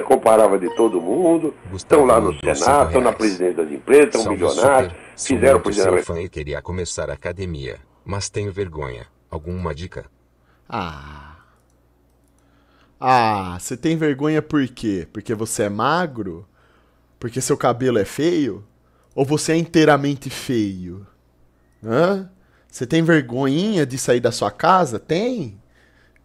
coisa, comparava de todo mundo. estão lá no Senado, estão na presidência de empresa, estão milionários, fizeram presidente. Seu fã e queria começar a academia, mas tenho vergonha. Alguma dica? Ah. Ah, você tem vergonha por quê? Porque você é magro? Porque seu cabelo é feio? Ou você é inteiramente feio? Hã? Você tem vergonhinha de sair da sua casa? Tem?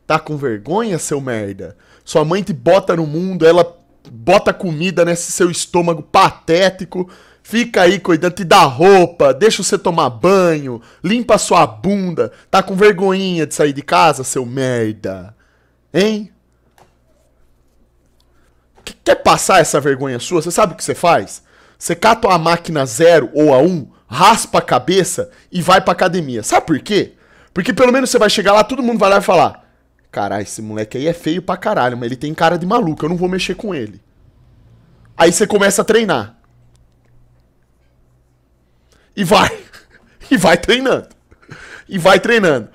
Tá com vergonha, seu merda? Sua mãe te bota no mundo, ela bota comida nesse seu estômago patético, fica aí cuidando, te dá roupa, deixa você tomar banho, limpa sua bunda. Tá com vergonhinha de sair de casa, seu merda? Hein? Quer passar essa vergonha sua? Você sabe o que você faz? Você cata uma máquina zero ou a um, raspa a cabeça e vai pra academia. Sabe por quê? Porque pelo menos você vai chegar lá, todo mundo vai lá e falar: Caralho, esse moleque aí é feio pra caralho, mas ele tem cara de maluco, eu não vou mexer com ele. Aí você começa a treinar. E vai. E vai treinando. E vai treinando.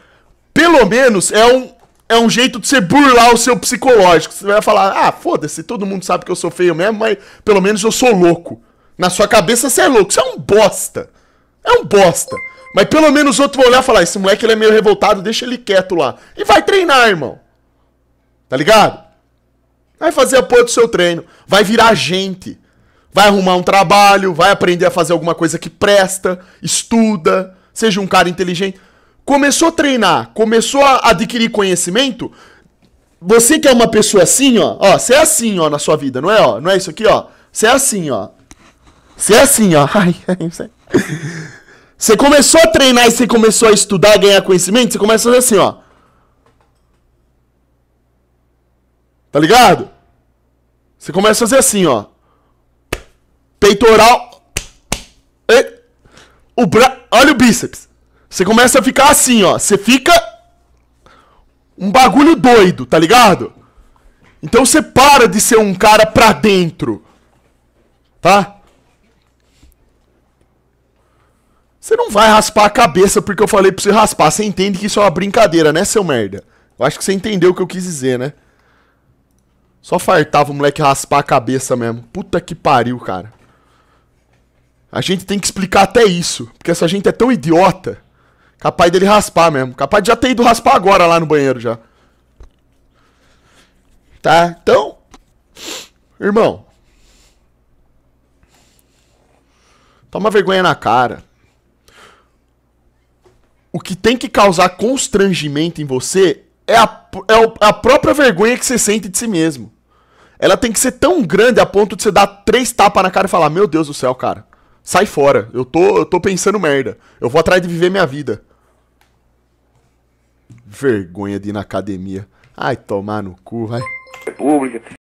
Pelo menos é um, é um jeito de você burlar o seu psicológico. Você vai falar, ah, foda-se, todo mundo sabe que eu sou feio mesmo, mas pelo menos eu sou louco. Na sua cabeça você é louco, você é um bosta. É um bosta. Mas pelo menos outro vai olhar e falar: esse moleque ele é meio revoltado, deixa ele quieto lá. E vai treinar, irmão. Tá ligado? Vai fazer a porra do seu treino. Vai virar gente. Vai arrumar um trabalho, vai aprender a fazer alguma coisa que presta, estuda, seja um cara inteligente. Começou a treinar, começou a adquirir conhecimento. Você que é uma pessoa assim, ó, ó, você é assim, ó, na sua vida, não é, ó, não é isso aqui, ó. Você é assim, ó. Você é assim, ó. Ai, é ai, você começou a treinar e você começou a estudar, ganhar conhecimento, você começa a fazer assim, ó. Tá ligado? Você começa a fazer assim, ó. Peitoral. O bra... Olha o bíceps. Você começa a ficar assim, ó. Você fica. Um bagulho doido, tá ligado? Então você para de ser um cara pra dentro. Tá? Você não vai raspar a cabeça porque eu falei pra você raspar. Você entende que isso é uma brincadeira, né, seu merda? Eu acho que você entendeu o que eu quis dizer, né? Só fartava o moleque raspar a cabeça mesmo. Puta que pariu, cara. A gente tem que explicar até isso. Porque essa gente é tão idiota. Capaz dele raspar mesmo. Capaz de já ter ido raspar agora lá no banheiro já. Tá? Então. Irmão. Toma vergonha na cara o que tem que causar constrangimento em você é a, é, é a própria vergonha que você sente de si mesmo. Ela tem que ser tão grande a ponto de você dar três tapas na cara e falar: Meu Deus do céu, cara, sai fora. Eu tô, eu tô pensando merda. Eu vou atrás de viver minha vida. Vergonha de ir na academia. Ai, tomar no cu, vai. República.